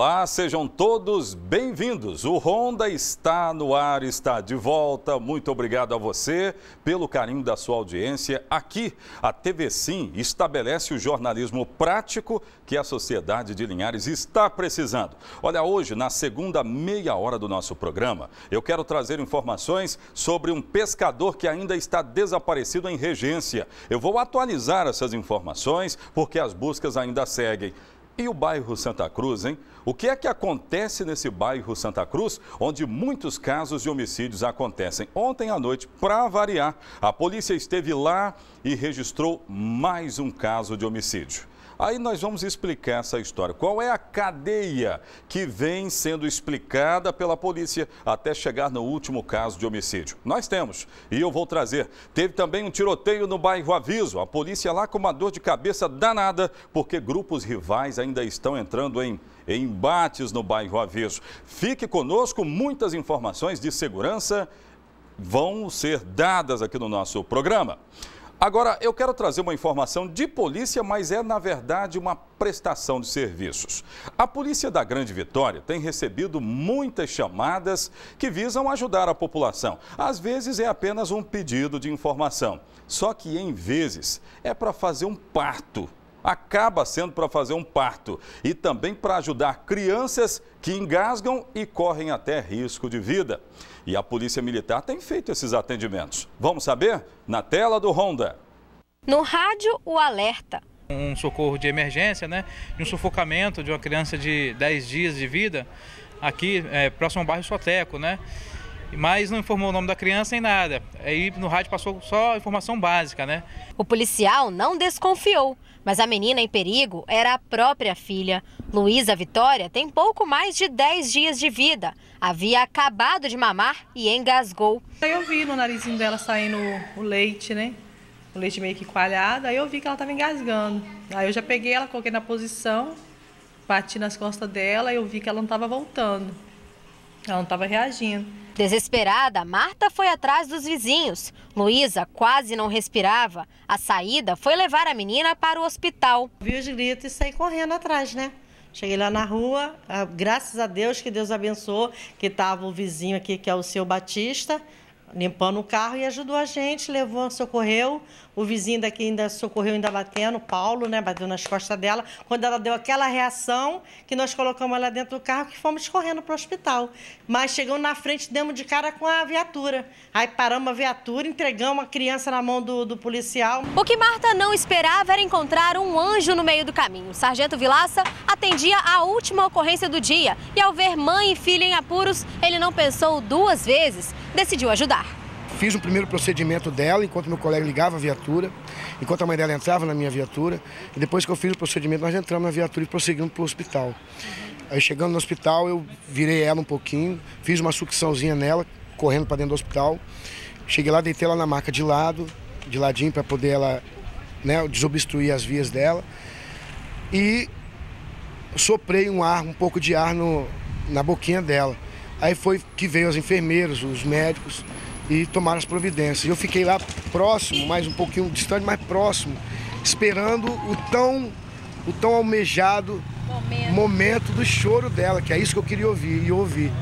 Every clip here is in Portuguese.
Olá, sejam todos bem-vindos. O Ronda está no ar, está de volta. Muito obrigado a você pelo carinho da sua audiência. Aqui, a TV Sim estabelece o jornalismo prático que a sociedade de Linhares está precisando. Olha, hoje, na segunda meia hora do nosso programa, eu quero trazer informações sobre um pescador que ainda está desaparecido em regência. Eu vou atualizar essas informações porque as buscas ainda seguem. E o bairro Santa Cruz, hein? O que é que acontece nesse bairro Santa Cruz, onde muitos casos de homicídios acontecem? Ontem à noite, para variar, a polícia esteve lá e registrou mais um caso de homicídio. Aí nós vamos explicar essa história. Qual é a cadeia que vem sendo explicada pela polícia até chegar no último caso de homicídio? Nós temos, e eu vou trazer. Teve também um tiroteio no bairro Aviso. A polícia lá com uma dor de cabeça danada, porque grupos rivais ainda estão entrando em embates no bairro Aviso. Fique conosco, muitas informações de segurança vão ser dadas aqui no nosso programa. Agora, eu quero trazer uma informação de polícia, mas é, na verdade, uma prestação de serviços. A Polícia da Grande Vitória tem recebido muitas chamadas que visam ajudar a população. Às vezes é apenas um pedido de informação, só que em vezes é para fazer um parto. Acaba sendo para fazer um parto e também para ajudar crianças que engasgam e correm até risco de vida. E a Polícia Militar tem feito esses atendimentos. Vamos saber? Na tela do Honda. No rádio, o alerta. Um socorro de emergência, né? De um sufocamento de uma criança de 10 dias de vida, aqui é, próximo ao bairro Soteco, né? mas não informou o nome da criança nem nada. Aí no rádio passou só a informação básica, né? O policial não desconfiou, mas a menina em perigo era a própria filha. Luísa Vitória tem pouco mais de 10 dias de vida. Havia acabado de mamar e engasgou. Aí eu vi no narizinho dela saindo o leite, né? O leite meio que coalhado. Aí eu vi que ela estava engasgando. Aí eu já peguei ela, coloquei na posição, bati nas costas dela e eu vi que ela não estava voltando. Ela não estava reagindo. Desesperada, Marta foi atrás dos vizinhos. Luísa quase não respirava. A saída foi levar a menina para o hospital. Vi os gritos e saí correndo atrás, né? Cheguei lá na rua, ah, graças a Deus, que Deus abençoou, que estava o vizinho aqui, que é o seu Batista, limpando o carro e ajudou a gente, levou, socorreu, o vizinho daqui ainda socorreu, ainda batendo, Paulo, né? Bateu nas costas dela. Quando ela deu aquela reação, que nós colocamos ela dentro do carro, que fomos correndo para o hospital. Mas chegamos na frente, demos de cara com a viatura. Aí paramos a viatura, entregamos a criança na mão do, do policial. O que Marta não esperava era encontrar um anjo no meio do caminho. sargento Vilaça atendia a última ocorrência do dia e ao ver mãe e filha em apuros, ele não pensou duas vezes, decidiu ajudar. Fiz o primeiro procedimento dela, enquanto meu colega ligava a viatura, enquanto a mãe dela entrava na minha viatura. E depois que eu fiz o procedimento, nós entramos na viatura e prosseguimos para o hospital. Aí chegando no hospital, eu virei ela um pouquinho, fiz uma sucçãozinha nela, correndo para dentro do hospital. Cheguei lá, deitei ela na maca de lado, de ladinho, para poder ela né, desobstruir as vias dela. E soprei um ar, um pouco de ar no, na boquinha dela. Aí foi que veio os enfermeiros, os médicos e tomaram as providências. Eu fiquei lá próximo, mais um pouquinho distante, mais próximo, esperando o tão, o tão almejado momento. momento do choro dela, que é isso que eu queria ouvir e ouvir.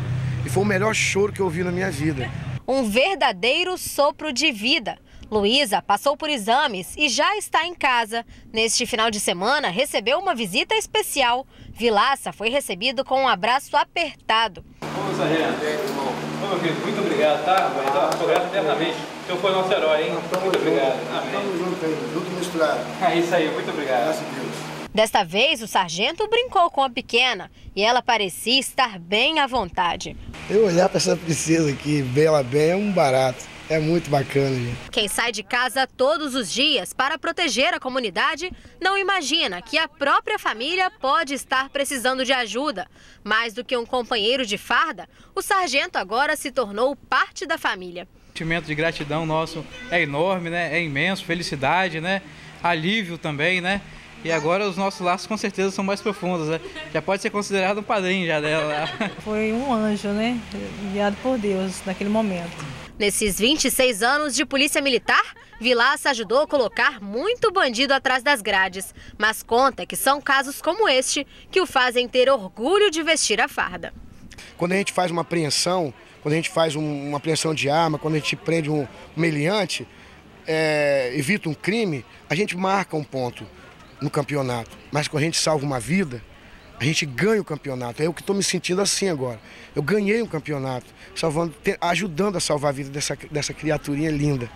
E foi o melhor choro que eu ouvi na minha vida. Um verdadeiro sopro de vida. Luísa passou por exames e já está em casa. Neste final de semana, recebeu uma visita especial. Vilaça foi recebido com um abraço apertado. Vamos, irmão meu muito obrigado, tá? Vai dar um grato eternamente. O senhor foi nosso herói, hein? Ah, tá muito obrigado. Junto. Amém. Tamo junto aí, junto misturado. É isso aí, muito obrigado. Graças a Deus. Desta vez, o sargento brincou com a pequena e ela parecia estar bem à vontade. Eu olhar para essa princesa aqui, bela bem, é um barato. É muito bacana. Gente. Quem sai de casa todos os dias para proteger a comunidade não imagina que a própria família pode estar precisando de ajuda. Mais do que um companheiro de farda, o sargento agora se tornou parte da família. O sentimento de gratidão nosso é enorme, né? É imenso, felicidade, né? Alívio também, né? E agora os nossos laços com certeza são mais profundos, né? Já pode ser considerado um padrinho já dela. Né? Foi um anjo, né? Enviado por Deus naquele momento. Nesses 26 anos de polícia militar, Vilaça ajudou a colocar muito bandido atrás das grades, mas conta que são casos como este que o fazem ter orgulho de vestir a farda. Quando a gente faz uma apreensão, quando a gente faz um, uma apreensão de arma, quando a gente prende um, um meliante, é, evita um crime, a gente marca um ponto no campeonato. Mas quando a gente salva uma vida, a gente ganha o campeonato. É o que estou me sentindo assim agora. Eu ganhei um campeonato, salvando, ajudando a salvar a vida dessa, dessa criaturinha linda.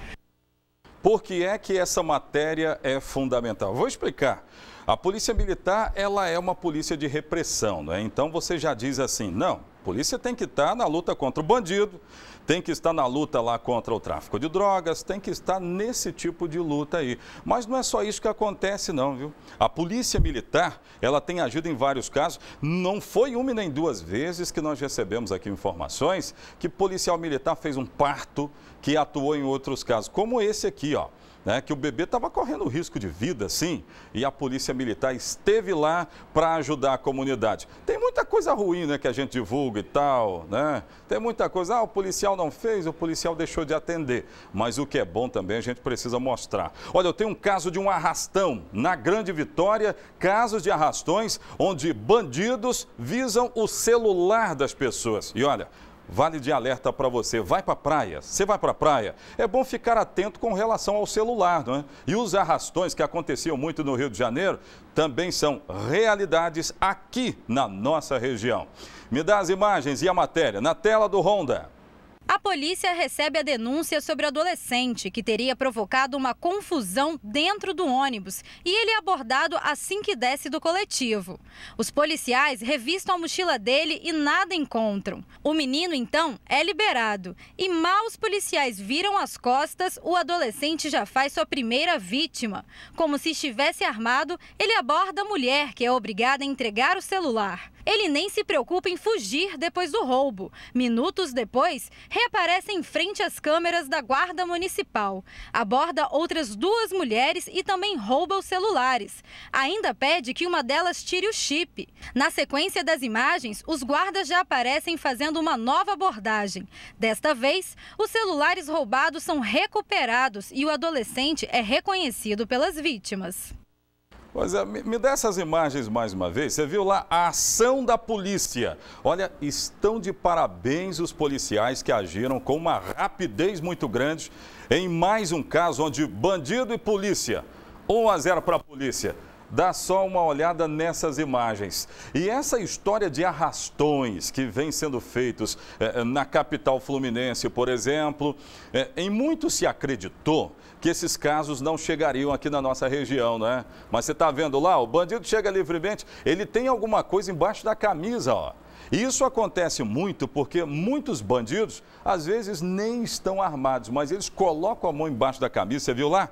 Por que é que essa matéria é fundamental? Vou explicar. A polícia militar, ela é uma polícia de repressão, né? Então você já diz assim, não, polícia tem que estar tá na luta contra o bandido, tem que estar na luta lá contra o tráfico de drogas, tem que estar nesse tipo de luta aí. Mas não é só isso que acontece não, viu? A polícia militar, ela tem agido em vários casos, não foi uma nem duas vezes que nós recebemos aqui informações que policial militar fez um parto que atuou em outros casos, como esse aqui, ó né, que o bebê estava correndo risco de vida, sim, e a polícia militar esteve lá para ajudar a comunidade. Tem muita coisa ruim né, que a gente divulga e tal, né? Tem muita coisa, ah, o policial não fez, o policial deixou de atender. Mas o que é bom também a gente precisa mostrar. Olha, eu tenho um caso de um arrastão na Grande Vitória, casos de arrastões onde bandidos visam o celular das pessoas. E olha, Vale de alerta para você. Vai para a praia. Você vai para a praia. É bom ficar atento com relação ao celular, não é? E os arrastões que aconteciam muito no Rio de Janeiro também são realidades aqui na nossa região. Me dá as imagens e a matéria na tela do Honda. A polícia recebe a denúncia sobre o adolescente que teria provocado uma confusão dentro do ônibus e ele é abordado assim que desce do coletivo. Os policiais revistam a mochila dele e nada encontram. O menino então é liberado e mal os policiais viram as costas, o adolescente já faz sua primeira vítima. Como se estivesse armado, ele aborda a mulher que é obrigada a entregar o celular. Ele nem se preocupa em fugir depois do roubo. Minutos depois, reaparece em frente às câmeras da Guarda Municipal. Aborda outras duas mulheres e também rouba os celulares. Ainda pede que uma delas tire o chip. Na sequência das imagens, os guardas já aparecem fazendo uma nova abordagem. Desta vez, os celulares roubados são recuperados e o adolescente é reconhecido pelas vítimas. Pois é, me dá essas imagens mais uma vez. Você viu lá a ação da polícia. Olha, estão de parabéns os policiais que agiram com uma rapidez muito grande em mais um caso onde bandido e polícia. 1 a 0 para a polícia. Dá só uma olhada nessas imagens. E essa história de arrastões que vem sendo feitos eh, na capital fluminense, por exemplo, eh, em muito se acreditou que esses casos não chegariam aqui na nossa região, né? Mas você está vendo lá, o bandido chega livremente, ele tem alguma coisa embaixo da camisa, ó. E isso acontece muito porque muitos bandidos, às vezes, nem estão armados, mas eles colocam a mão embaixo da camisa, você viu lá?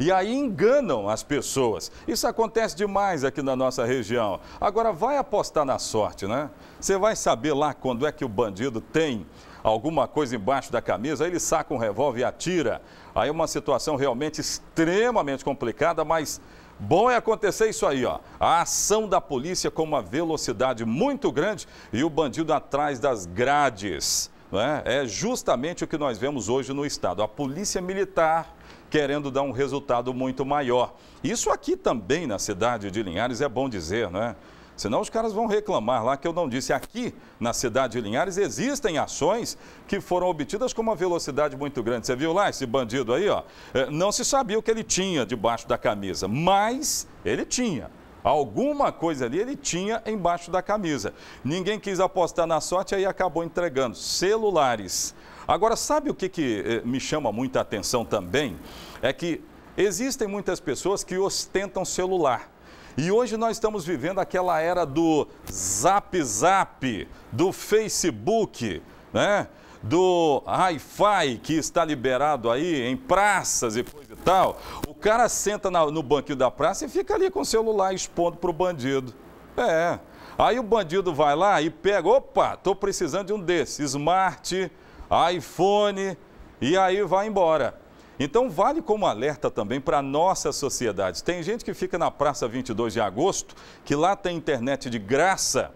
E aí enganam as pessoas. Isso acontece demais aqui na nossa região. Agora vai apostar na sorte, né? Você vai saber lá quando é que o bandido tem alguma coisa embaixo da camisa, aí ele saca um revólver e atira. Aí uma situação realmente extremamente complicada, mas Bom é acontecer isso aí, ó. A ação da polícia com uma velocidade muito grande e o bandido atrás das grades. Né? É justamente o que nós vemos hoje no Estado. A polícia militar querendo dar um resultado muito maior. Isso aqui também na cidade de Linhares é bom dizer, né? Senão os caras vão reclamar lá que eu não disse. Aqui, na cidade de Linhares, existem ações que foram obtidas com uma velocidade muito grande. Você viu lá esse bandido aí, ó? É, não se sabia o que ele tinha debaixo da camisa, mas ele tinha. Alguma coisa ali ele tinha embaixo da camisa. Ninguém quis apostar na sorte, aí acabou entregando celulares. Agora, sabe o que, que eh, me chama muita atenção também? É que existem muitas pessoas que ostentam celular e hoje nós estamos vivendo aquela era do Zap Zap, do Facebook, né? do Hi-Fi que está liberado aí em praças e coisa e tal. O cara senta no banquinho da praça e fica ali com o celular expondo para o bandido. É. Aí o bandido vai lá e pega, opa, tô precisando de um desses, Smart, iPhone, e aí vai embora. Então, vale como alerta também para a nossa sociedade. Tem gente que fica na Praça 22 de Agosto, que lá tem internet de graça.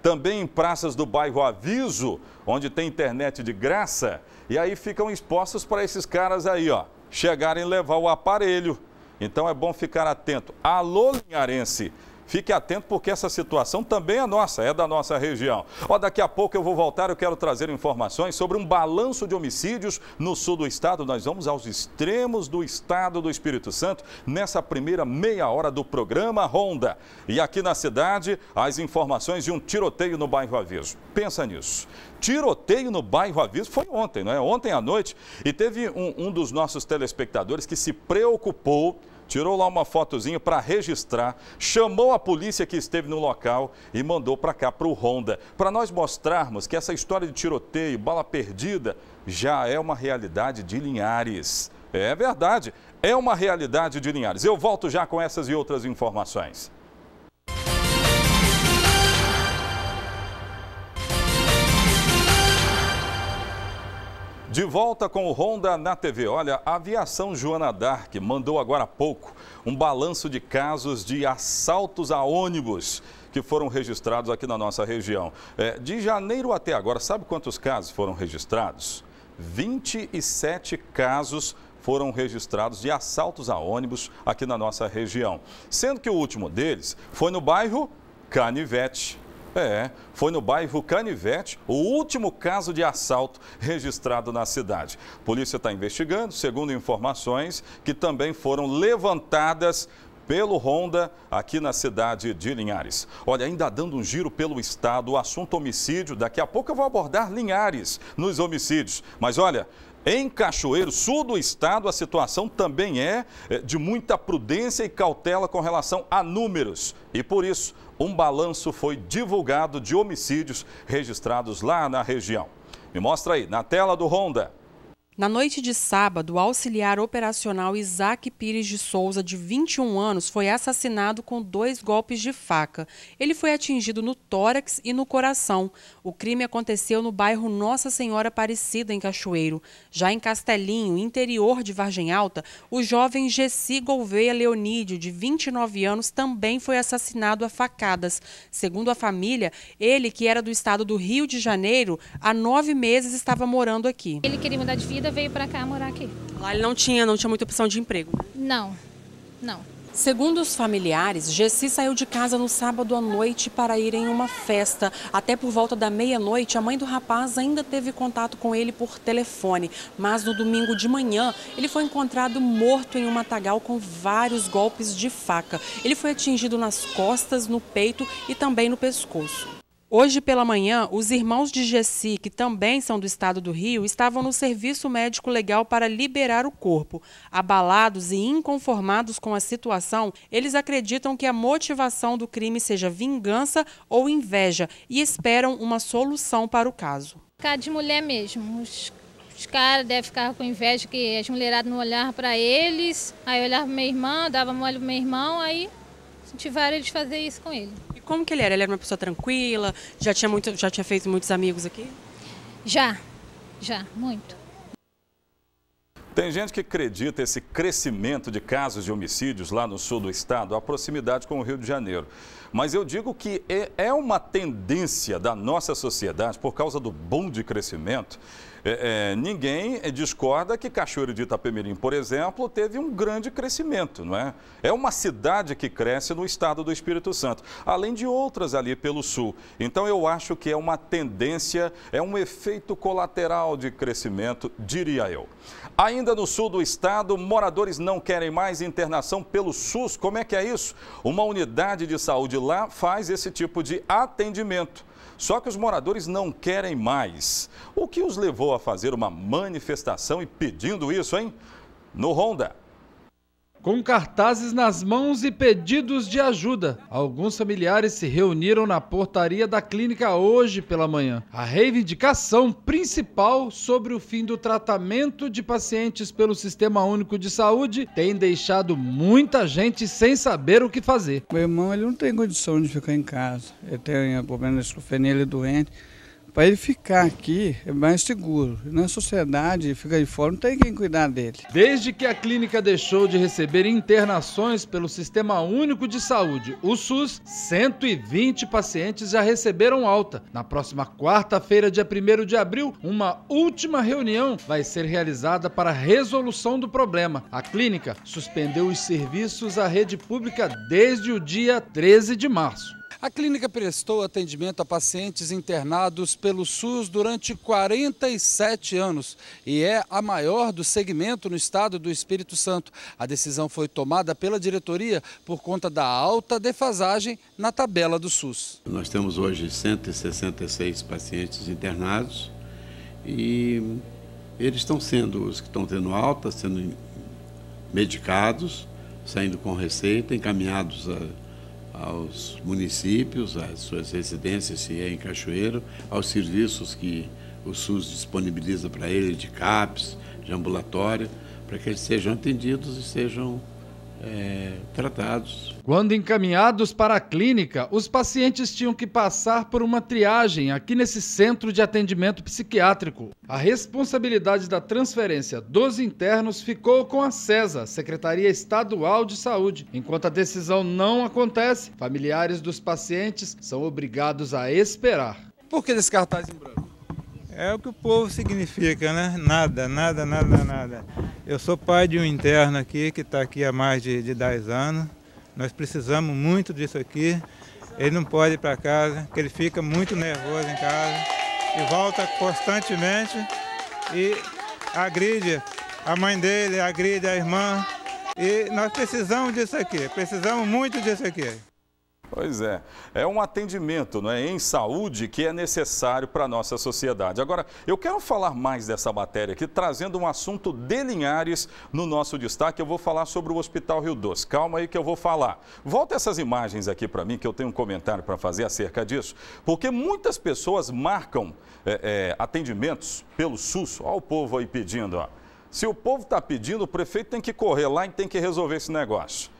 Também em praças do bairro Aviso, onde tem internet de graça. E aí ficam expostos para esses caras aí, ó, chegarem e levar o aparelho. Então é bom ficar atento. Alô, Linharense! Fique atento porque essa situação também é nossa, é da nossa região. Ó, daqui a pouco eu vou voltar, eu quero trazer informações sobre um balanço de homicídios no sul do estado. Nós vamos aos extremos do estado do Espírito Santo nessa primeira meia hora do programa Ronda. E aqui na cidade, as informações de um tiroteio no bairro Aviso. Pensa nisso. Tiroteio no bairro Aviso foi ontem, não é? Ontem à noite. E teve um, um dos nossos telespectadores que se preocupou tirou lá uma fotozinha para registrar, chamou a polícia que esteve no local e mandou para cá, para o Honda, para nós mostrarmos que essa história de tiroteio, bala perdida, já é uma realidade de Linhares. É verdade, é uma realidade de Linhares. Eu volto já com essas e outras informações. De volta com o Honda na TV. Olha, a aviação Joana Dark mandou agora há pouco um balanço de casos de assaltos a ônibus que foram registrados aqui na nossa região. É, de janeiro até agora, sabe quantos casos foram registrados? 27 casos foram registrados de assaltos a ônibus aqui na nossa região. Sendo que o último deles foi no bairro Canivete. É, foi no bairro Canivete o último caso de assalto registrado na cidade. polícia está investigando, segundo informações que também foram levantadas pelo Honda aqui na cidade de Linhares. Olha, ainda dando um giro pelo estado, o assunto homicídio, daqui a pouco eu vou abordar Linhares nos homicídios. Mas olha, em Cachoeiro, sul do estado, a situação também é, é de muita prudência e cautela com relação a números. E por isso, um balanço foi divulgado de homicídios registrados lá na região. Me mostra aí, na tela do Honda. Na noite de sábado, o auxiliar operacional Isaac Pires de Souza, de 21 anos, foi assassinado com dois golpes de faca. Ele foi atingido no tórax e no coração. O crime aconteceu no bairro Nossa Senhora Aparecida, em Cachoeiro. Já em Castelinho, interior de Vargem Alta, o jovem Gessi Gouveia Leonídio, de 29 anos, também foi assassinado a facadas. Segundo a família, ele, que era do estado do Rio de Janeiro, há nove meses estava morando aqui. Ele queria mudar de vida veio para cá morar aqui. Lá ele não tinha, não tinha muita opção de emprego? Né? Não, não. Segundo os familiares, Gessi saiu de casa no sábado à noite para ir em uma festa. Até por volta da meia-noite, a mãe do rapaz ainda teve contato com ele por telefone. Mas no domingo de manhã, ele foi encontrado morto em um matagal com vários golpes de faca. Ele foi atingido nas costas, no peito e também no pescoço. Hoje pela manhã, os irmãos de Jessi, que também são do estado do Rio, estavam no serviço médico legal para liberar o corpo. Abalados e inconformados com a situação, eles acreditam que a motivação do crime seja vingança ou inveja e esperam uma solução para o caso. Ficar de mulher mesmo. Os, os caras devem ficar com inveja que as mulheradas não olhavam para eles, aí olhavam para minha irmã, dava mole para meu irmão, aí incentivaram eles a fazer isso com ele como que ele era? Ele era uma pessoa tranquila? Já tinha, muito, já tinha feito muitos amigos aqui? Já, já, muito. Tem gente que acredita esse crescimento de casos de homicídios lá no sul do estado, a proximidade com o Rio de Janeiro. Mas eu digo que é, é uma tendência da nossa sociedade, por causa do boom de crescimento, é, é, ninguém discorda que Cachoeiro de Itapemirim, por exemplo, teve um grande crescimento, não é? É uma cidade que cresce no estado do Espírito Santo, além de outras ali pelo sul. Então eu acho que é uma tendência, é um efeito colateral de crescimento, diria eu. Ainda no sul do estado, moradores não querem mais internação pelo SUS. Como é que é isso? Uma unidade de saúde lá faz esse tipo de atendimento. Só que os moradores não querem mais. O que os levou a fazer uma manifestação e pedindo isso, hein? No Honda, com cartazes nas mãos e pedidos de ajuda, alguns familiares se reuniram na portaria da clínica hoje pela manhã. A reivindicação principal sobre o fim do tratamento de pacientes pelo Sistema Único de Saúde tem deixado muita gente sem saber o que fazer. Meu irmão ele não tem condição de ficar em casa. Ele tem problema de escofenia, ele é doente. Para ele ficar aqui é mais seguro. Na sociedade, fica de fora, não tem quem cuidar dele. Desde que a clínica deixou de receber internações pelo Sistema Único de Saúde, o SUS, 120 pacientes já receberam alta. Na próxima quarta-feira, dia 1 de abril, uma última reunião vai ser realizada para resolução do problema. A clínica suspendeu os serviços à rede pública desde o dia 13 de março. A clínica prestou atendimento a pacientes internados pelo SUS durante 47 anos e é a maior do segmento no estado do Espírito Santo. A decisão foi tomada pela diretoria por conta da alta defasagem na tabela do SUS. Nós temos hoje 166 pacientes internados e eles estão sendo, os que estão tendo alta, sendo medicados, saindo com receita, encaminhados a aos municípios, às suas residências, se é em Cachoeiro, aos serviços que o SUS disponibiliza para ele, de CAPS, de ambulatório, para que eles sejam atendidos e sejam é, tratados. Quando encaminhados para a clínica, os pacientes tinham que passar por uma triagem aqui nesse centro de atendimento psiquiátrico. A responsabilidade da transferência dos internos ficou com a CESA, Secretaria Estadual de Saúde. Enquanto a decisão não acontece, familiares dos pacientes são obrigados a esperar. Por que descartar em branco? É o que o povo significa, né? Nada, nada, nada, nada. Eu sou pai de um interno aqui que está aqui há mais de, de 10 anos. Nós precisamos muito disso aqui. Ele não pode ir para casa, porque ele fica muito nervoso em casa e volta constantemente e agride a mãe dele, agride a irmã. E nós precisamos disso aqui, precisamos muito disso aqui. Pois é. É um atendimento não é, em saúde que é necessário para a nossa sociedade. Agora, eu quero falar mais dessa matéria aqui, trazendo um assunto de Linhares no nosso destaque. Eu vou falar sobre o Hospital Rio Doce. Calma aí que eu vou falar. Volta essas imagens aqui para mim, que eu tenho um comentário para fazer acerca disso. Porque muitas pessoas marcam é, é, atendimentos pelo SUS. Olha o povo aí pedindo. Ó. Se o povo está pedindo, o prefeito tem que correr lá e tem que resolver esse negócio.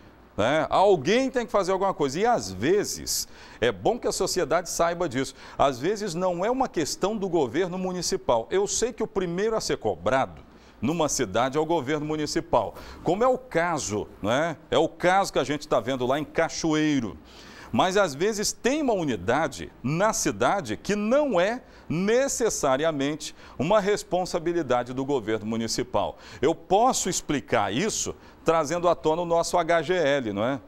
Né? Alguém tem que fazer alguma coisa. E às vezes, é bom que a sociedade saiba disso, às vezes não é uma questão do governo municipal. Eu sei que o primeiro a ser cobrado numa cidade é o governo municipal. Como é o caso, né? É o caso que a gente está vendo lá em Cachoeiro. Mas às vezes tem uma unidade na cidade que não é necessariamente uma responsabilidade do governo municipal. Eu posso explicar isso trazendo à tona o nosso HGL, não é?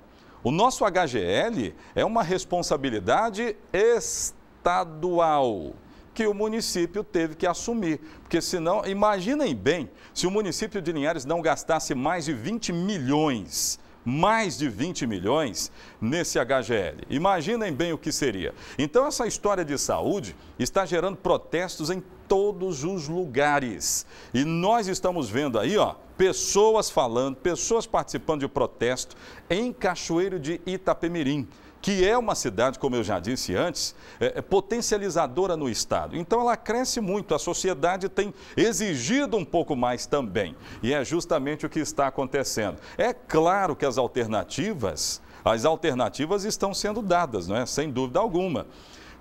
O nosso HGL é uma responsabilidade estadual que o município teve que assumir. Porque senão, imaginem bem, se o município de Linhares não gastasse mais de 20 milhões mais de 20 milhões nesse HGL. Imaginem bem o que seria. Então, essa história de saúde está gerando protestos em todos os lugares. E nós estamos vendo aí, ó, pessoas falando, pessoas participando de protesto em Cachoeiro de Itapemirim que é uma cidade, como eu já disse antes, é, é, potencializadora no Estado. Então ela cresce muito, a sociedade tem exigido um pouco mais também. E é justamente o que está acontecendo. É claro que as alternativas, as alternativas estão sendo dadas, não é? sem dúvida alguma.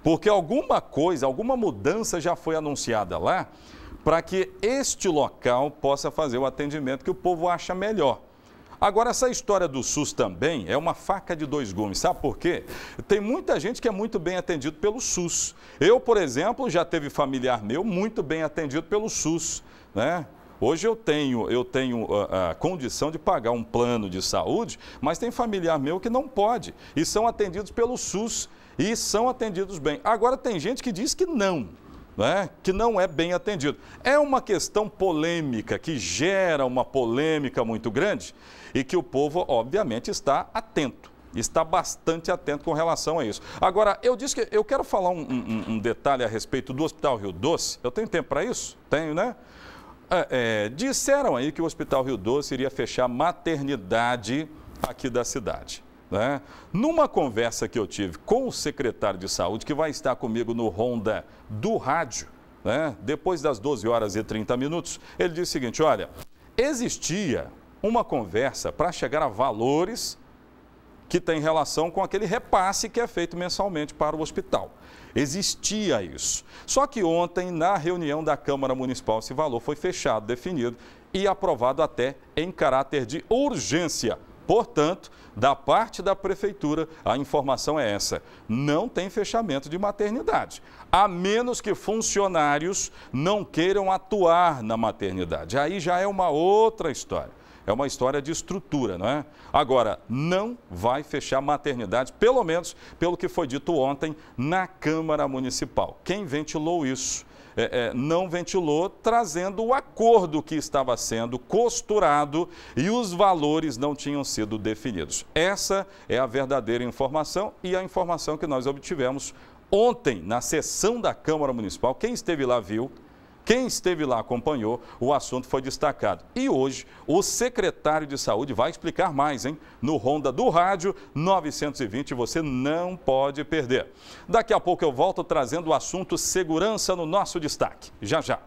Porque alguma coisa, alguma mudança já foi anunciada lá para que este local possa fazer o atendimento que o povo acha melhor. Agora, essa história do SUS também é uma faca de dois gumes, sabe por quê? Tem muita gente que é muito bem atendido pelo SUS. Eu, por exemplo, já teve familiar meu muito bem atendido pelo SUS, né? Hoje eu tenho, eu tenho a, ah, a, ah, condição de pagar um plano de saúde, mas tem familiar meu que não pode e são atendidos pelo SUS e são atendidos bem. Agora tem gente que diz que não né, que não é bem atendido. É uma questão polêmica, que gera uma polêmica muito grande e que o povo, obviamente, está atento está bastante atento com relação a isso. Agora, eu disse que eu quero falar um, um, um detalhe a respeito do Hospital Rio Doce. Eu tenho tempo para isso? Tenho, né? É, é, disseram aí que o Hospital Rio Doce iria fechar maternidade aqui da cidade. Né? Numa conversa que eu tive com o secretário de saúde, que vai estar comigo no Ronda do Rádio, né? depois das 12 horas e 30 minutos, ele disse o seguinte: olha, existia uma conversa para chegar a valores que tem relação com aquele repasse que é feito mensalmente para o hospital. Existia isso. Só que ontem, na reunião da Câmara Municipal, esse valor foi fechado, definido e aprovado até em caráter de urgência Portanto, da parte da prefeitura, a informação é essa: não tem fechamento de maternidade, a menos que funcionários não queiram atuar na maternidade. Aí já é uma outra história. É uma história de estrutura, não é? Agora, não vai fechar maternidade, pelo menos pelo que foi dito ontem na Câmara Municipal. Quem ventilou isso é, é, não ventilou, trazendo o acordo que estava sendo costurado e os valores não tinham sido definidos. Essa é a verdadeira informação e a informação que nós obtivemos ontem na sessão da Câmara Municipal. Quem esteve lá viu quem esteve lá acompanhou, o assunto foi destacado. E hoje, o secretário de saúde vai explicar mais, hein? No Ronda do Rádio 920, você não pode perder. Daqui a pouco eu volto trazendo o assunto segurança no nosso destaque. Já, já.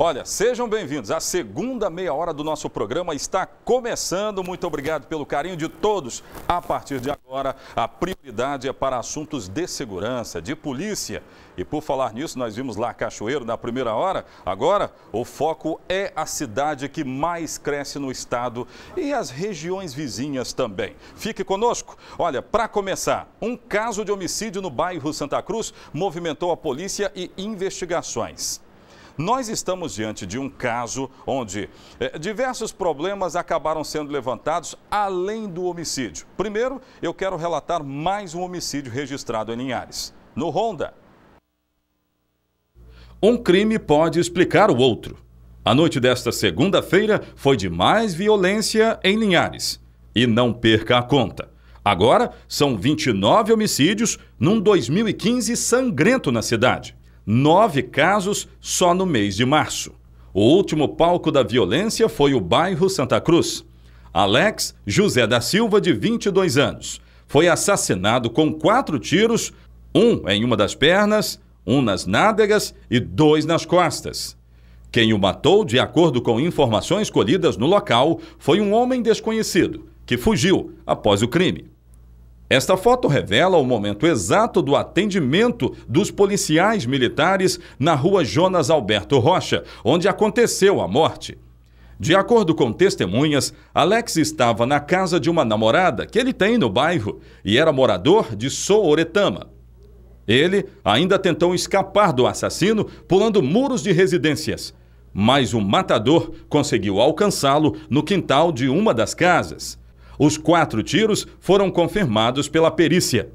Olha, sejam bem-vindos. A segunda meia hora do nosso programa está começando. Muito obrigado pelo carinho de todos. A partir de agora, a prioridade é para assuntos de segurança, de polícia. E por falar nisso, nós vimos lá Cachoeiro na primeira hora. Agora, o foco é a cidade que mais cresce no estado e as regiões vizinhas também. Fique conosco. Olha, para começar, um caso de homicídio no bairro Santa Cruz movimentou a polícia e investigações. Nós estamos diante de um caso onde eh, diversos problemas acabaram sendo levantados além do homicídio. Primeiro, eu quero relatar mais um homicídio registrado em Linhares. No Honda. Um crime pode explicar o outro. A noite desta segunda-feira foi de mais violência em Linhares. E não perca a conta. Agora são 29 homicídios num 2015 sangrento na cidade nove casos só no mês de março. O último palco da violência foi o bairro Santa Cruz. Alex José da Silva, de 22 anos, foi assassinado com quatro tiros, um em uma das pernas, um nas nádegas e dois nas costas. Quem o matou, de acordo com informações colhidas no local, foi um homem desconhecido, que fugiu após o crime. Esta foto revela o momento exato do atendimento dos policiais militares na rua Jonas Alberto Rocha, onde aconteceu a morte. De acordo com testemunhas, Alex estava na casa de uma namorada que ele tem no bairro e era morador de Sooretama. Ele ainda tentou escapar do assassino pulando muros de residências, mas o matador conseguiu alcançá-lo no quintal de uma das casas. Os quatro tiros foram confirmados pela perícia.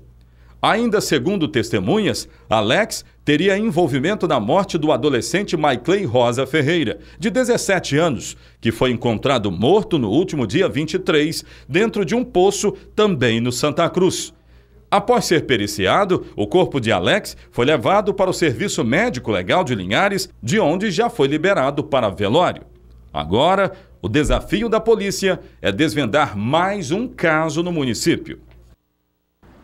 Ainda segundo testemunhas, Alex teria envolvimento na morte do adolescente Maiclay Rosa Ferreira, de 17 anos, que foi encontrado morto no último dia 23, dentro de um poço também no Santa Cruz. Após ser periciado, o corpo de Alex foi levado para o Serviço Médico Legal de Linhares, de onde já foi liberado para velório. Agora, o desafio da polícia é desvendar mais um caso no município.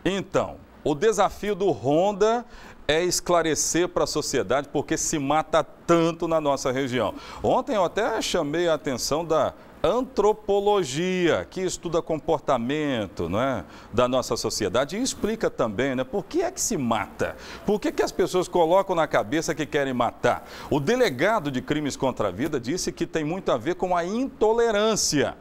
Então, o desafio do Honda é esclarecer para a sociedade porque se mata tanto na nossa região. Ontem eu até chamei a atenção da antropologia, que estuda comportamento é, da nossa sociedade e explica também né, por que é que se mata, por que, que as pessoas colocam na cabeça que querem matar. O delegado de crimes contra a vida disse que tem muito a ver com a intolerância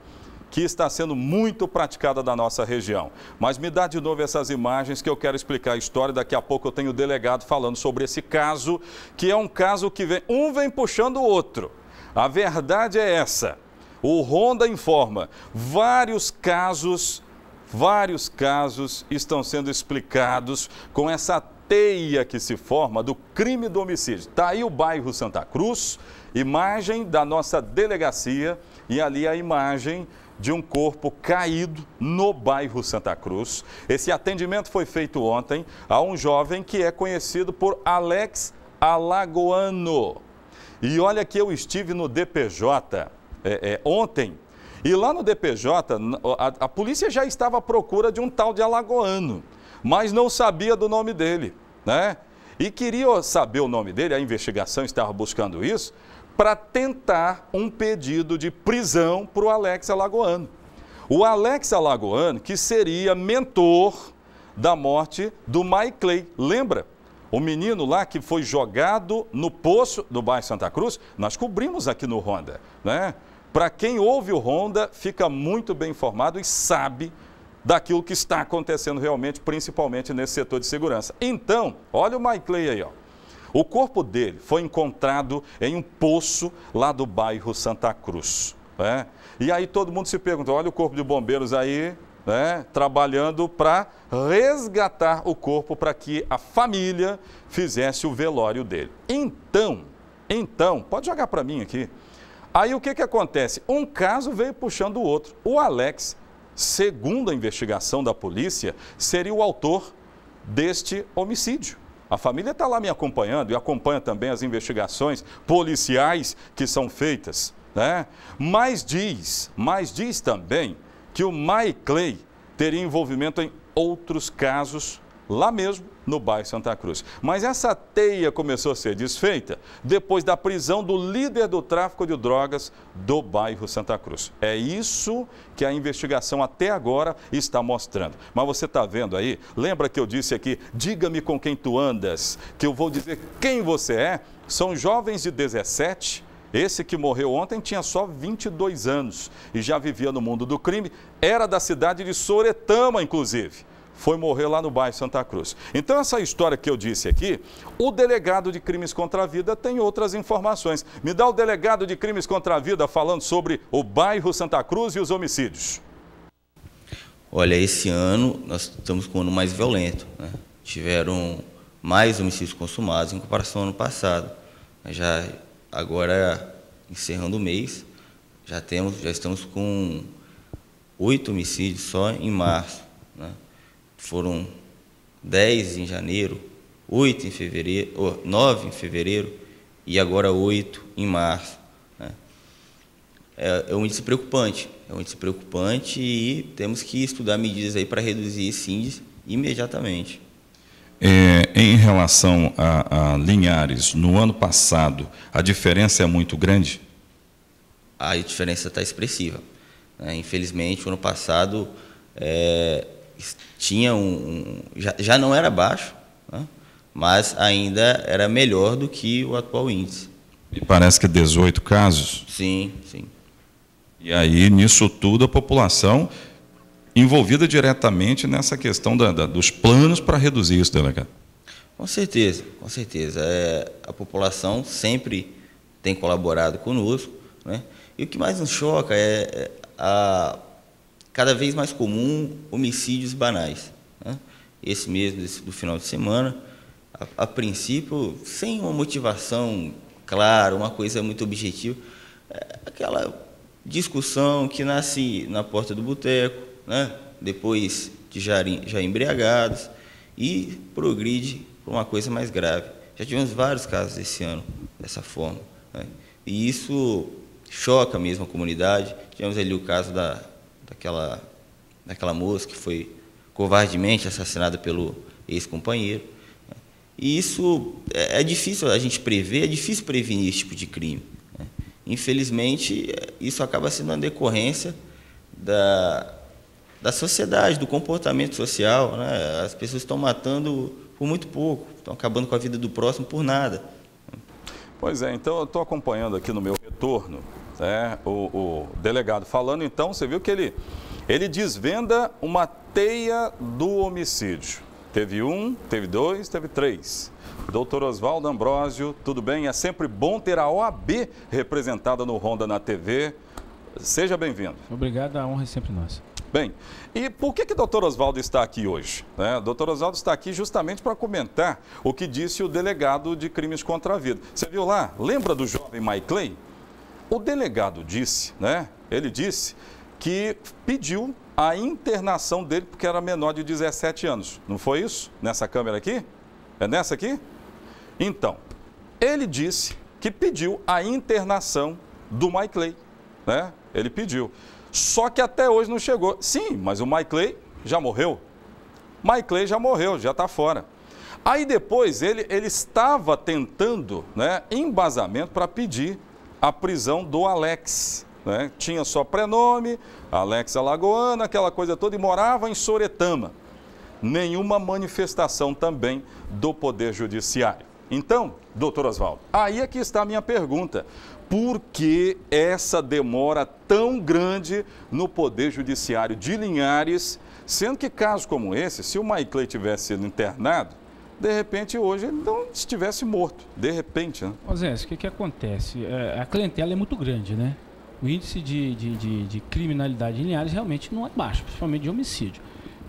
que está sendo muito praticada da nossa região. Mas me dá de novo essas imagens que eu quero explicar a história. Daqui a pouco eu tenho o delegado falando sobre esse caso, que é um caso que vem, um vem puxando o outro. A verdade é essa. O Honda informa: vários casos, vários casos estão sendo explicados com essa teia que se forma do crime do homicídio. Está aí o bairro Santa Cruz, imagem da nossa delegacia e ali a imagem de um corpo caído no bairro Santa Cruz. Esse atendimento foi feito ontem a um jovem que é conhecido por Alex Alagoano. E olha que eu estive no DPJ é, é, ontem. E lá no DPJ, a, a polícia já estava à procura de um tal de Alagoano, mas não sabia do nome dele, né? E queria saber o nome dele, a investigação estava buscando isso, para tentar um pedido de prisão para o Alex Alagoano. O Alex Alagoano, que seria mentor da morte do Mike Clay, lembra? O menino lá que foi jogado no poço do bairro Santa Cruz, nós cobrimos aqui no Ronda, né? Para quem ouve o Honda, fica muito bem informado e sabe daquilo que está acontecendo realmente, principalmente nesse setor de segurança. Então, olha o Mike Lee aí, ó. O corpo dele foi encontrado em um poço lá do bairro Santa Cruz. Né? E aí todo mundo se pergunta, olha o corpo de bombeiros aí, né, trabalhando para resgatar o corpo para que a família fizesse o velório dele. Então, então, pode jogar para mim aqui. Aí o que, que acontece? Um caso veio puxando o outro. O Alex, segundo a investigação da polícia, seria o autor deste homicídio. A família está lá me acompanhando e acompanha também as investigações policiais que são feitas. Né? Mas diz, mas diz também que o Mike Clay teria envolvimento em outros casos lá mesmo no bairro Santa Cruz. Mas essa teia começou a ser desfeita depois da prisão do líder do tráfico de drogas do bairro Santa Cruz. É isso que a investigação até agora está mostrando. Mas você está vendo aí, lembra que eu disse aqui, diga-me com quem tu andas, que eu vou dizer quem você é? São jovens de 17 esse que morreu ontem tinha só 22 anos e já vivia no mundo do crime, era da cidade de Soretama, inclusive foi morrer lá no bairro Santa Cruz. Então, essa história que eu disse aqui, o delegado de crimes contra a vida tem outras informações. Me dá o delegado de crimes contra a vida falando sobre o bairro Santa Cruz e os homicídios. Olha, esse ano nós estamos com um ano mais violento. Né? Tiveram mais homicídios consumados em comparação ao ano passado. Já agora, encerrando o mês, já, temos, já estamos com oito homicídios só em março foram 10 em janeiro, 8 em fevereiro, 9 em fevereiro e agora 8 em março. Né? É, é um índice preocupante, é um índice preocupante e temos que estudar medidas aí para reduzir esse índice imediatamente. É, em relação a, a, Linhares, no ano passado, a diferença é muito grande? A diferença está expressiva. Né? Infelizmente, o ano passado é, tinha um, um já, já não era baixo, né? mas ainda era melhor do que o atual índice. Me parece que 18 é casos. Sim, sim. E aí, nisso tudo, a população envolvida diretamente nessa questão da, da, dos planos para reduzir isso, delegado. Com certeza, com certeza. É, a população sempre tem colaborado conosco. Né? E o que mais nos choca é, é a cada vez mais comum homicídios banais. Né? Esse mesmo esse do final de semana, a, a, princípio, sem uma motivação clara, uma coisa muito objetiva, é aquela discussão que nasce na porta do boteco, né? depois de já, já embriagados, e progride para uma coisa mais grave. Já tivemos vários casos esse ano dessa forma. Né? E isso choca mesmo a comunidade. Tivemos ali o caso da, daquela, daquela moça que foi covardemente assassinada pelo ex-companheiro. Né? E isso é, é, difícil a gente prever, é difícil prevenir esse tipo de crime. Né? Infelizmente, isso acaba sendo uma decorrência da, da sociedade, do comportamento social. Né? As pessoas estão matando por muito pouco, estão acabando com a vida do próximo por nada. Pois é, então eu estou acompanhando aqui no meu retorno né, o, o delegado falando, então, você viu que ele, ele desvenda uma teia do homicídio. Teve um, teve dois, teve três. Doutor Oswaldo Ambrosio, tudo bem? É sempre bom ter a OAB representada no Ronda na TV. Seja bem-vindo. Obrigado, a honra é sempre nossa. Bem, e por que, que o doutor Oswaldo está aqui hoje? Né? O doutor Oswaldo está aqui justamente para comentar o que disse o delegado de crimes contra a vida. Você viu lá? Lembra do jovem Mike Clay? O delegado disse, né? Ele disse que pediu a internação dele porque era menor de 17 anos. Não foi isso? Nessa câmera aqui? É nessa aqui? Então, ele disse que pediu a internação do Mike Clay, né? Ele pediu. Só que até hoje não chegou. Sim, mas o Mike Clay já morreu. Mike Clay já morreu, já está fora. Aí depois ele, ele estava tentando né, embasamento para pedir a prisão do Alex. Né? Tinha só prenome, Alex Alagoana, aquela coisa toda, e morava em Soretama. Nenhuma manifestação também do Poder Judiciário. Então, doutor Oswaldo, aí é que está a minha pergunta. Por que essa demora tão grande no Poder Judiciário de Linhares, sendo que casos como esse, se o Maiclay tivesse sido internado, de repente hoje ele não estivesse morto, de repente. Né? Ô Zé, o que, que acontece? É, a clientela é muito grande, né? O índice de, de, de, de criminalidade em Linhares realmente não é baixo, principalmente de homicídio.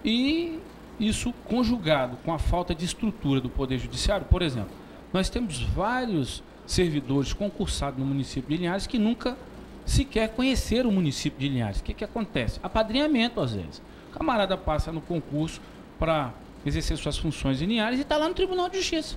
E isso conjugado com a falta de estrutura do Poder Judiciário, por exemplo, nós temos vários servidores concursados no município de Linhares que nunca sequer conheceram o município de Linhares. O que, que acontece? Apadrinhamento, às vezes. O camarada passa no concurso para exercer suas funções lineares e está lá no Tribunal de Justiça.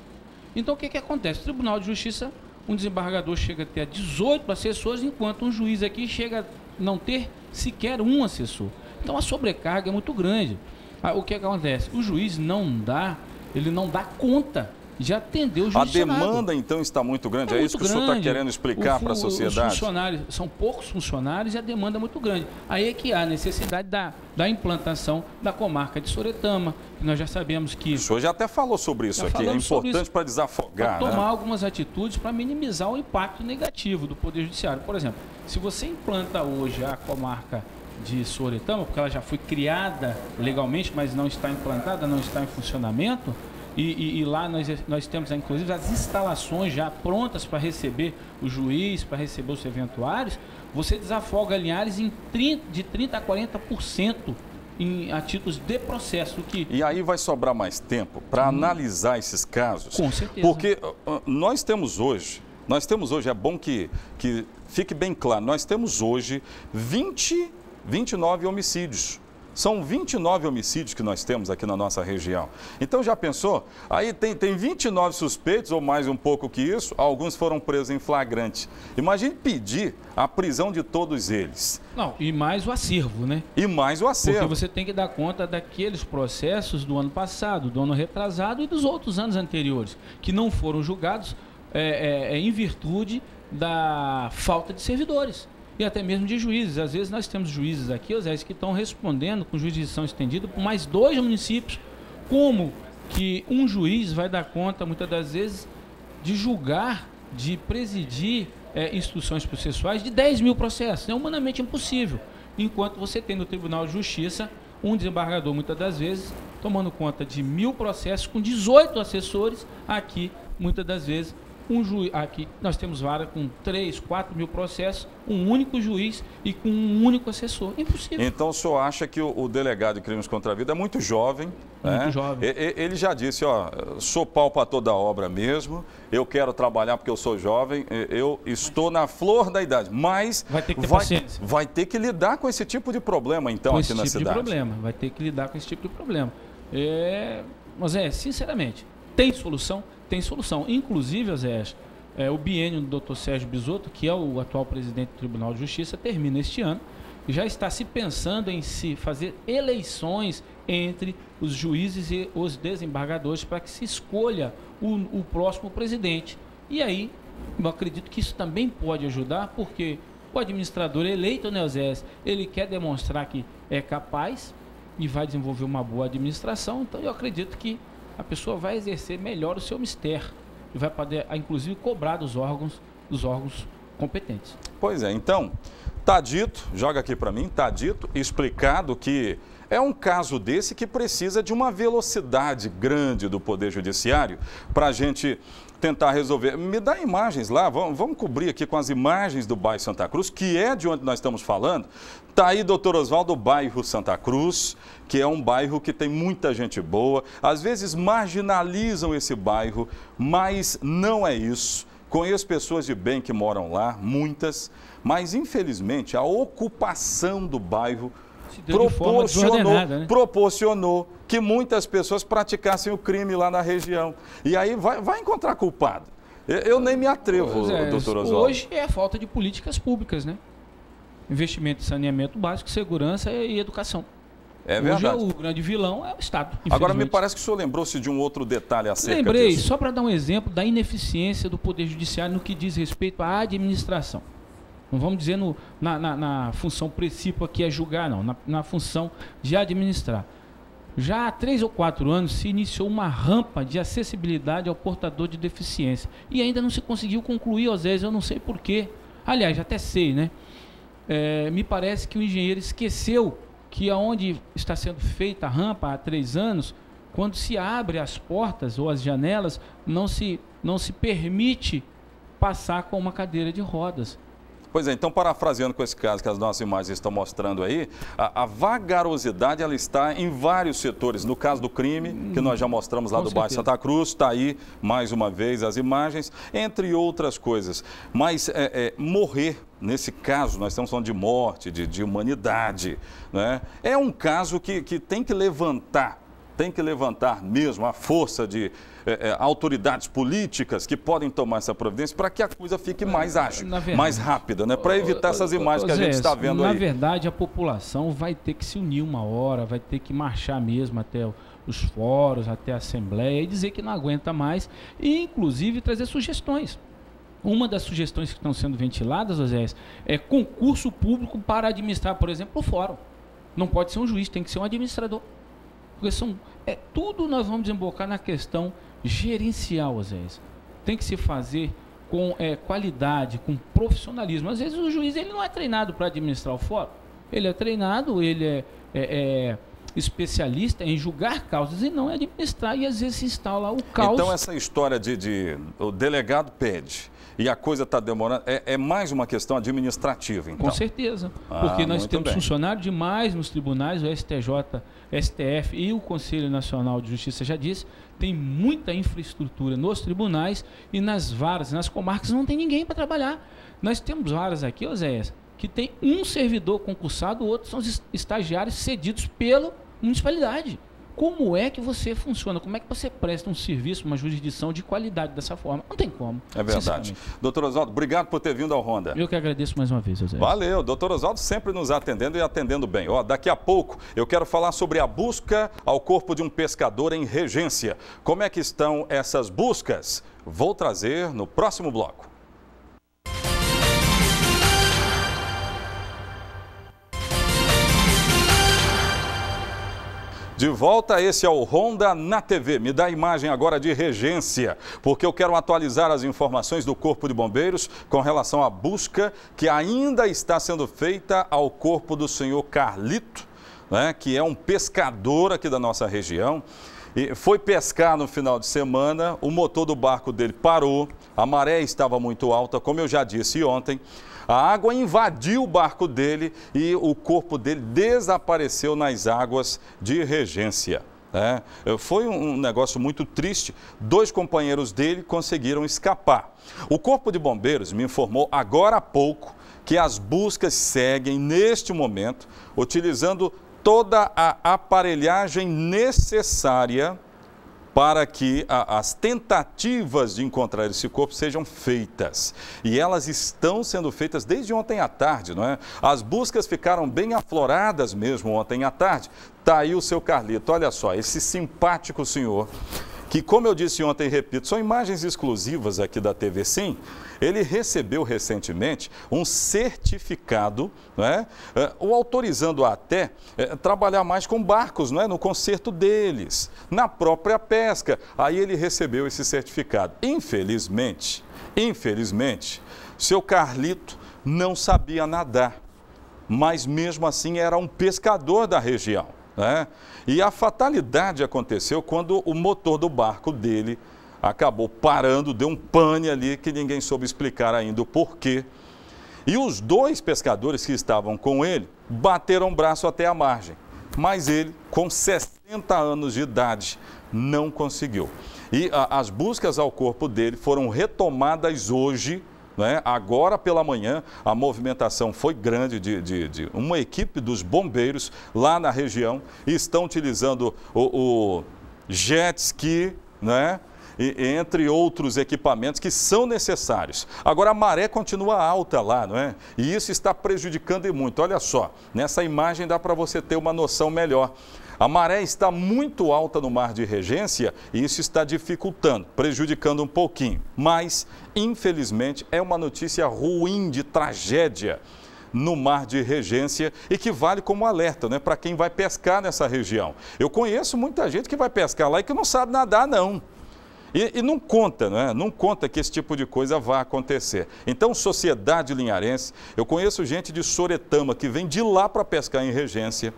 Então o que, que acontece? O Tribunal de Justiça, um desembargador chega a ter 18 assessores, enquanto um juiz aqui chega a não ter sequer um assessor. Então a sobrecarga é muito grande. Ah, o que acontece? O juiz não dá, ele não dá conta já atendeu o A demanda, então, está muito grande? É, é muito isso que grande. o senhor está querendo explicar para a sociedade? Os funcionários, são poucos funcionários e a demanda é muito grande. Aí é que há necessidade da, da implantação da comarca de Soretama, que nós já sabemos que... O senhor já até falou sobre isso aqui, é importante para desafogar. Para né? tomar algumas atitudes para minimizar o impacto negativo do Poder Judiciário. Por exemplo, se você implanta hoje a comarca de Soretama, porque ela já foi criada legalmente, mas não está implantada, não está em funcionamento e, e, e, lá nós, nós temos, inclusive, as instalações já prontas para receber o juiz, para receber os eventuários. Você desafoga Linhares em 30, de 30% a 40% em, a títulos de processo. Que... E aí vai sobrar mais tempo para hum. analisar esses casos. Com certeza. Porque ah, ah, nós temos hoje, nós temos hoje, é bom que, que fique bem claro, nós temos hoje 20, 29 homicídios são 29 homicídios que nós temos aqui na nossa região. Então já pensou? Aí tem, tem 29 suspeitos, ou mais um pouco que isso, alguns foram presos em flagrante. Imagine pedir a prisão de todos eles. Não, e mais o acervo, né? E mais o acervo. Porque você tem que dar conta daqueles processos do ano passado, do ano retrasado e dos outros anos anteriores, que não foram julgados é, é, é em virtude da falta de servidores e até mesmo de juízes. Às vezes nós temos juízes aqui, Osés, que estão respondendo com jurisdição estendida por mais dois municípios. Como que um juiz vai dar conta, muitas das vezes, de julgar, de presidir é, processuais de 10 mil processos? É humanamente impossível. Enquanto você tem no Tribunal de Justiça um desembargador, muitas das vezes, tomando conta de mil processos com 18 assessores, aqui, muitas das vezes, um juiz. Aqui nós temos vara com 3, 4 mil processos, um único juiz e com um único assessor. Impossível. Então o senhor acha que o, o delegado de crimes contra a vida é muito jovem? Né? Muito né? jovem. E, ele já disse, ó, sou pau para toda obra mesmo, eu quero trabalhar porque eu sou jovem, eu estou na flor da idade, mas vai ter que, ter vai, vai ter que lidar com esse tipo de problema então com aqui na tipo cidade. Vai ter que lidar com esse tipo de problema. É, mas é, sinceramente, tem solução? Tem solução. Inclusive, Azés, é, o biênio do Dr. Sérgio Bisotto, que é o atual presidente do Tribunal de Justiça, termina este ano. Já está se pensando em se fazer eleições entre os juízes e os desembargadores para que se escolha o, o próximo presidente. E aí, eu acredito que isso também pode ajudar, porque o administrador eleito, né, Zés, ele quer demonstrar que é capaz e vai desenvolver uma boa administração. Então, eu acredito que a pessoa vai exercer melhor o seu mistério e vai poder, ah, inclusive, cobrar dos órgãos, dos órgãos competentes. Pois é, então, tá dito, joga aqui para mim, tá dito, explicado que é um caso desse que precisa de uma velocidade grande do Poder Judiciário para a gente tentar resolver. Me dá imagens lá, vamos, vamos, cobrir aqui com as imagens do bairro Santa Cruz, que é de onde nós estamos falando. Tá aí, doutor Oswaldo, o bairro Santa Cruz, que é um bairro que tem muita gente boa. Às vezes marginalizam esse bairro, mas não é isso. Conheço pessoas de bem que moram lá, muitas, mas infelizmente a ocupação do bairro proporcionou, né? proporcionou que muitas pessoas praticassem o crime lá na região. E aí vai, vai encontrar culpado. Eu, eu nem me atrevo, é, doutor Oswaldo. Hoje é a falta de políticas públicas, né? investimento em saneamento básico, segurança e educação. É, é verdade. Hoje, o grande vilão é o Estado. Agora, me parece que o senhor lembrou-se de um outro detalhe acerca Lembrei, disso. só para dar um exemplo da ineficiência do Poder Judiciário no que diz respeito à administração. Não vamos dizer no, na, na, na, função principal que é julgar, não, na, na função de administrar. Já há três ou quatro anos se iniciou uma rampa de acessibilidade ao portador de deficiência e ainda não se conseguiu concluir, às vezes, eu não sei porquê. Aliás, até sei, né? é, me parece que o engenheiro esqueceu que aonde está sendo feita a rampa há três anos, quando se abre as portas ou as janelas, não se, não se permite passar com uma cadeira de rodas. Pois é, então parafraseando com esse caso que as nossas imagens estão mostrando aí, a, a vagarosidade ela está em vários setores. No caso do crime, que nós já mostramos lá com do certeza. bairro Santa Cruz, está aí mais uma vez as imagens, entre outras coisas. Mas é, é, morrer nesse caso, nós estamos falando de morte, de, de humanidade, né? é um caso que, que tem que levantar, tem que levantar mesmo a força de, é, é, autoridades políticas que podem tomar essa providência para que a coisa fique mais ágil, verdade, mais rápida, né? Para evitar essas imagens que a gente está vendo aí. Na verdade, a população vai ter que se unir uma hora, vai ter que marchar mesmo até o os fóruns, até a Assembleia, e dizer que não aguenta mais, e inclusive trazer sugestões. Uma das sugestões que estão sendo ventiladas, Osés, é concurso público para administrar, por exemplo, o fórum. Não pode ser um juiz, tem que ser um administrador. Porque são, é, tudo nós vamos desembocar na questão gerencial, às vezes. Tem que se fazer com é, qualidade, com profissionalismo. Às vezes o juiz ele não é treinado para administrar o fórum. Ele é treinado, ele é, é, é especialista em julgar causas e não administrar, e às vezes se instala o caos. Então, essa história de, de o delegado pede e a coisa está demorando, é, é, mais uma questão administrativa, então? Com certeza, ah, porque ah, nós temos bem. funcionário demais nos tribunais, o STJ, STF e o Conselho Nacional de Justiça já disse, tem muita infraestrutura nos tribunais e nas varas, nas comarcas não tem ninguém para trabalhar. Nós temos varas aqui, Oséias, que tem um servidor concursado, outros são estagiários cedidos pelo municipalidade. Como é que você funciona? Como é que você presta um serviço, uma jurisdição de qualidade dessa forma? Não tem como. É verdade. Doutor Oswaldo, obrigado por ter vindo ao Ronda. Eu que agradeço mais uma vez, José. Valeu. Doutor Oswaldo sempre nos atendendo e atendendo bem. Ó, daqui a pouco eu quero falar sobre a busca ao corpo de um pescador em regência. Como é que estão essas buscas? Vou trazer no próximo bloco. De volta, esse é o Ronda na TV. Me dá a imagem agora de regência, porque eu quero atualizar as informações do Corpo de Bombeiros com relação à busca que ainda está sendo feita ao corpo do senhor Carlito, né, que é um pescador aqui da nossa região. E foi pescar no final de semana, o motor do barco dele parou, a maré estava muito alta, como eu já disse ontem. A água invadiu o barco dele e o corpo dele desapareceu nas águas de Regência. É, foi um negócio muito triste. Dois companheiros dele conseguiram escapar. O Corpo de Bombeiros me informou agora há pouco que as buscas seguem neste momento, utilizando toda a aparelhagem necessária para que a, as tentativas de encontrar esse corpo sejam feitas. E elas estão sendo feitas desde ontem à tarde, não é? As buscas ficaram bem afloradas mesmo ontem à tarde. Tá aí o seu Carlito, olha só, esse simpático senhor, que como eu disse ontem e repito, são imagens exclusivas aqui da TV Sim, ele recebeu recentemente um certificado, é? eh, o autorizando até é, trabalhar mais com barcos, não é, no conserto deles, na própria pesca. Aí ele recebeu esse certificado. Infelizmente, infelizmente, seu Carlito não sabia nadar, mas mesmo assim era um pescador da região. É? E a fatalidade aconteceu quando o motor do barco dele acabou parando, deu um pane ali que ninguém soube explicar ainda o porquê. E os dois pescadores que estavam com ele bateram o braço até a margem, mas ele, com 60 anos de idade, não conseguiu. E a, as buscas ao corpo dele foram retomadas hoje, né? agora pela manhã, a movimentação foi grande de, de, de, uma equipe dos bombeiros lá na região, estão utilizando o, o jet ski, né? e, entre outros equipamentos que são necessários. Agora a maré continua alta lá, não é? E isso está prejudicando e muito. Olha só, nessa imagem dá para você ter uma noção melhor. A maré está muito alta no mar de regência e isso está dificultando, prejudicando um pouquinho. Mas, infelizmente, é uma notícia ruim de tragédia no mar de regência e que vale como alerta né, para quem vai pescar nessa região. Eu conheço muita gente que vai pescar lá e que não sabe nadar, não. E, e não conta, não é? não conta que esse tipo de coisa vá acontecer. Então, sociedade linharense, eu conheço gente de Soretama que vem de lá para pescar em Regência,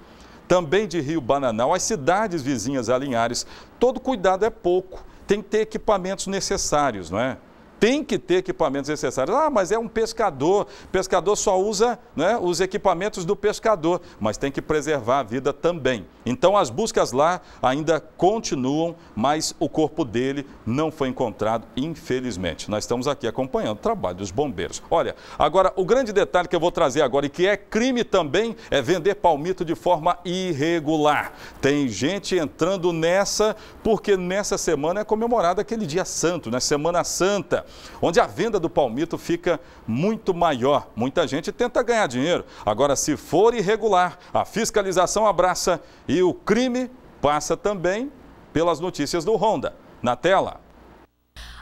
também de Rio Bananal, as cidades vizinhas a Linhares. Todo cuidado é pouco, tem que ter equipamentos necessários, não é? tem que ter equipamentos necessários. Ah, mas é um pescador. pescador só usa né, os equipamentos do pescador, mas tem que preservar a vida também. Então as buscas lá ainda continuam, mas o corpo dele não foi encontrado, infelizmente. Nós estamos aqui acompanhando o trabalho dos bombeiros. Olha, agora o grande detalhe que eu vou trazer agora e que é crime também é vender palmito de forma irregular. Tem gente entrando nessa porque nessa semana é comemorado aquele dia santo, né? Semana Santa onde a venda do palmito fica muito maior. Muita gente tenta ganhar dinheiro. Agora, se for irregular, a fiscalização abraça e o crime passa também pelas notícias do Honda. Na tela.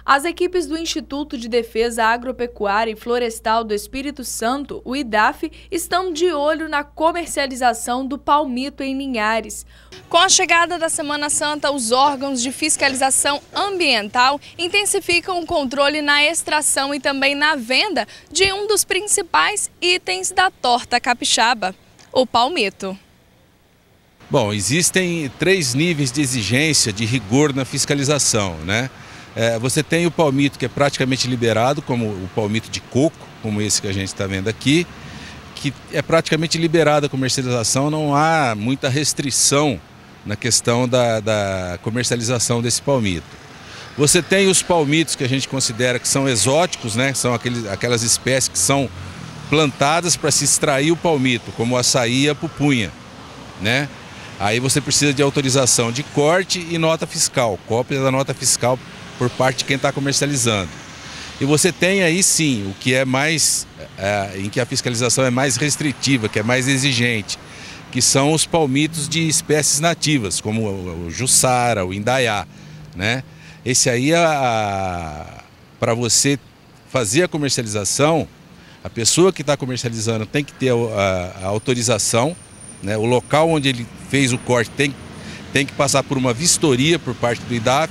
As equipes do Instituto de Defesa Agropecuária e Florestal do Espírito Santo, o IDAF, estão de olho na comercialização do palmito em Linhares. Com a chegada da Semana Santa, os órgãos de fiscalização ambiental intensificam o controle na extração e também na venda de um dos principais itens da torta capixaba, o palmito. Bom, existem três níveis de exigência de rigor na fiscalização, né? É, você tem o palmito que é praticamente liberado, como o palmito de coco, como esse que a gente está vendo aqui, que é praticamente liberada a comercialização, não há muita restrição na questão da, da comercialização desse palmito. Você tem os palmitos que a gente considera que são exóticos, né? são aqueles, aquelas espécies que são plantadas para se extrair o palmito, como o açaí e a pupunha. Né? Aí você precisa de autorização de corte e nota fiscal, cópia da nota fiscal por parte de quem está comercializando. E você tem aí sim o que é mais, é, em que a fiscalização é mais restritiva, que é mais exigente, que são os palmitos de espécies nativas, como o, jussara, o indaiá, né? Esse aí, para você fazer a comercialização, a pessoa que está comercializando tem que ter a, a, a autorização, né? o local onde ele fez o corte tem, tem que passar por uma vistoria por parte do IDAF,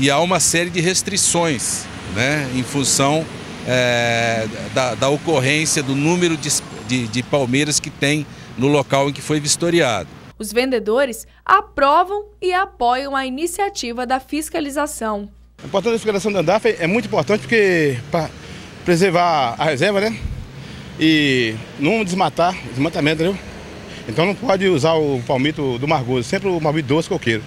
e há uma série de restrições né, em função é, da, da, ocorrência do número de, de, de palmeiras que tem no local em que foi vistoriado. Os vendedores aprovam e apoiam a iniciativa da fiscalização. É a importância da fiscalização da ANDAF é muito importante porque para preservar a reserva, né? E não desmatar, desmatamento, né, Então não pode usar o palmito do margoso, sempre o palmito doce coqueiro,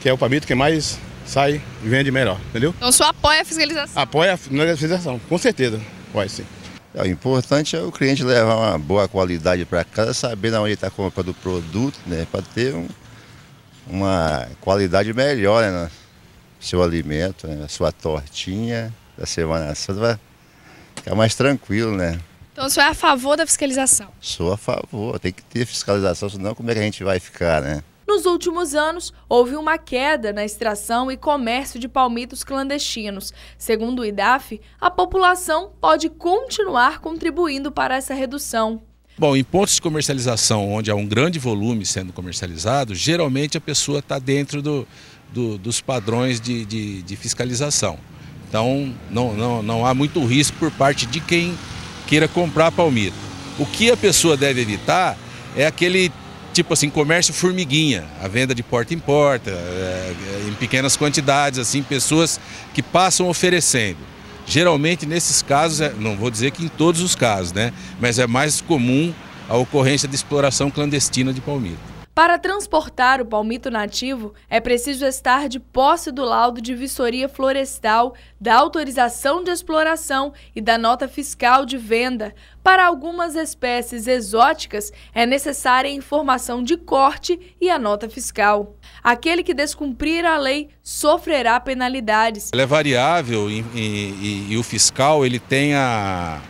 que é o palmito que é mais sai e vende melhor, entendeu? Então o senhor apoia a fiscalização? Apoia é a fiscalização, com certeza. Vai sim. É, o importante é o cliente levar uma boa qualidade para casa, sabendo onde está comprando o produto, né? Para ter um, uma qualidade melhor, né? Seu alimento, né? sua tortinha da Semana Santa vai ficar mais tranquilo, né? Então o senhor é a favor da fiscalização? Sou a favor, tem que ter fiscalização, senão como é que a gente vai ficar, né? Nos últimos anos, houve uma queda na extração e comércio de palmitos clandestinos. Segundo o IDAF, a população pode continuar contribuindo para essa redução. Bom, em pontos de comercialização onde há um grande volume sendo comercializado, geralmente a pessoa está dentro do, do, dos padrões de, de, de fiscalização. Então não, não, não há muito risco por parte de quem queira comprar palmito. O que a pessoa deve evitar é aquele tipo assim, comércio formiguinha, a venda de porta em porta, eh, em pequenas quantidades, assim, pessoas que passam oferecendo. Geralmente, nesses casos, é, não vou dizer que em todos os casos, né? Mas é mais comum a ocorrência de exploração clandestina de palmito. Para transportar o palmito nativo, é preciso estar de posse do laudo de vistoria florestal, da autorização de exploração e da nota fiscal de venda. Para algumas espécies exóticas, é necessária a informação de corte e a nota fiscal. Aquele que descumprir a lei sofrerá penalidades. Ela é variável e, e, e o fiscal ele tem a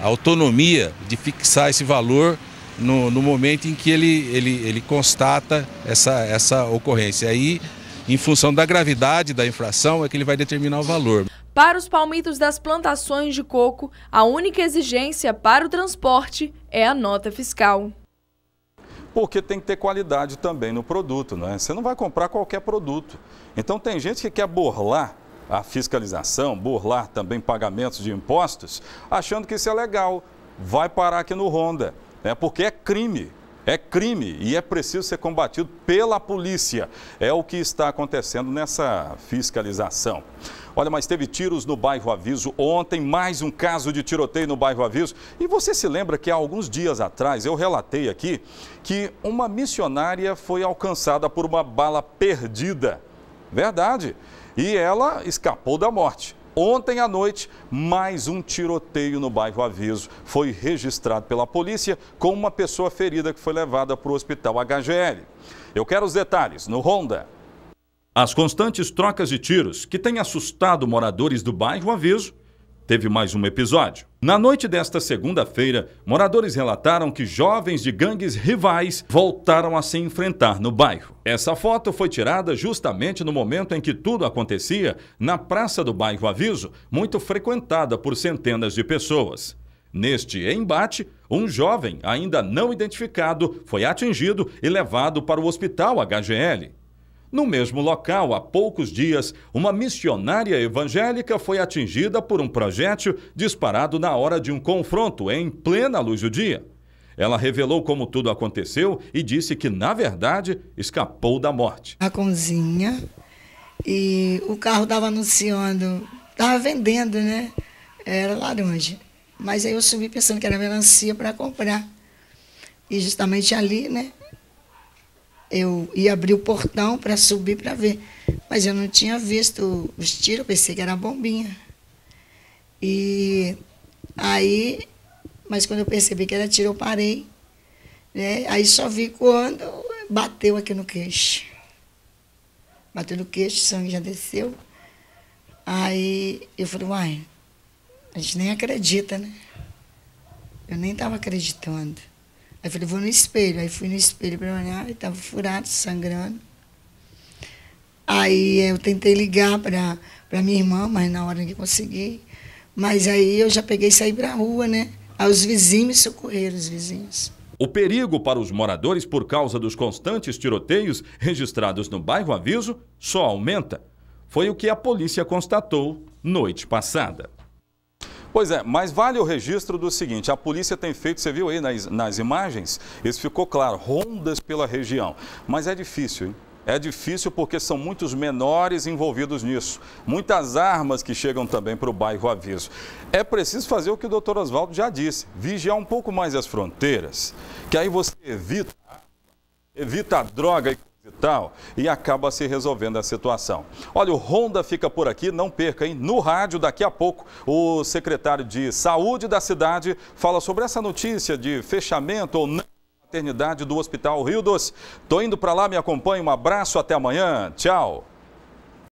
autonomia de fixar esse valor no, no momento em que ele, ele, ele constata essa, essa ocorrência. Aí, em função da gravidade da infração, é que ele vai determinar o valor. Para os palmitos das plantações de coco, a única exigência para o transporte é a nota fiscal porque tem que ter qualidade também no produto, não é? Você não vai comprar qualquer produto. Então tem gente que quer burlar a fiscalização, burlar também pagamentos de impostos, achando que isso é legal. Vai parar aqui no Honda né, porque é crime. É crime e é preciso ser combatido pela polícia. É o que está acontecendo nessa fiscalização. Olha, mas teve tiros no bairro Aviso ontem, mais um caso de tiroteio no bairro Aviso. E você se lembra que há alguns dias atrás eu relatei aqui que uma missionária foi alcançada por uma bala perdida. Verdade. E ela escapou da morte. Ontem à noite, mais um tiroteio no bairro Aviso foi registrado pela polícia com uma pessoa ferida que foi levada para o hospital HGL. Eu quero os detalhes no Honda. As constantes trocas de tiros que têm assustado moradores do bairro Aviso teve mais um episódio. Na noite desta segunda-feira, moradores relataram que jovens de gangues rivais voltaram a se enfrentar no bairro. Essa foto foi tirada justamente no momento em que tudo acontecia na praça do bairro Aviso, muito frequentada por centenas de pessoas. Neste embate, um jovem ainda não identificado foi atingido e levado para o hospital HGL. No mesmo local, há poucos dias, uma missionária evangélica foi atingida por um projétil disparado na hora de um confronto, em plena luz do dia. Ela revelou como tudo aconteceu e disse que, na verdade, escapou da morte. A cozinha e o carro estava anunciando, estava vendendo, né? Era laranja. Mas aí eu subi pensando que era melancia para comprar. E justamente ali, né? eu ia abrir o portão para subir para ver. Mas eu não tinha visto os tiros, eu pensei que era bombinha. E aí, mas quando eu percebi que era tiro, eu parei. Né? Aí só vi quando bateu aqui no queixo. Bateu no queixo, o sangue já desceu. Aí eu falei, uai, a gente nem acredita, né? Eu nem estava acreditando. Aí falei, vou no espelho. Aí fui no espelho para olhar, e estava furado, sangrando. Aí eu tentei ligar para minha irmã, mas na hora que consegui. Mas aí eu já peguei e saí para a rua, né? Aí os vizinhos me socorreram, os vizinhos. O perigo para os moradores por causa dos constantes tiroteios registrados no bairro Aviso só aumenta. Foi o que a polícia constatou noite passada. Pois é, mas vale o registro do seguinte: a polícia tem feito, você viu aí nas, nas imagens, isso ficou claro, rondas pela região. Mas é difícil, hein? É difícil porque são muitos menores envolvidos nisso. Muitas armas que chegam também para o bairro Aviso. É preciso fazer o que o doutor Oswaldo já disse: vigiar um pouco mais as fronteiras, que aí você evita, evita a droga e e acaba se resolvendo a situação. Olha, o Ronda fica por aqui, não perca, hein? No rádio, daqui a pouco, o secretário de Saúde da cidade fala sobre essa notícia de fechamento ou não maternidade do Hospital Rio Doce. Tô indo para lá, me acompanhe. Um abraço, até amanhã. Tchau.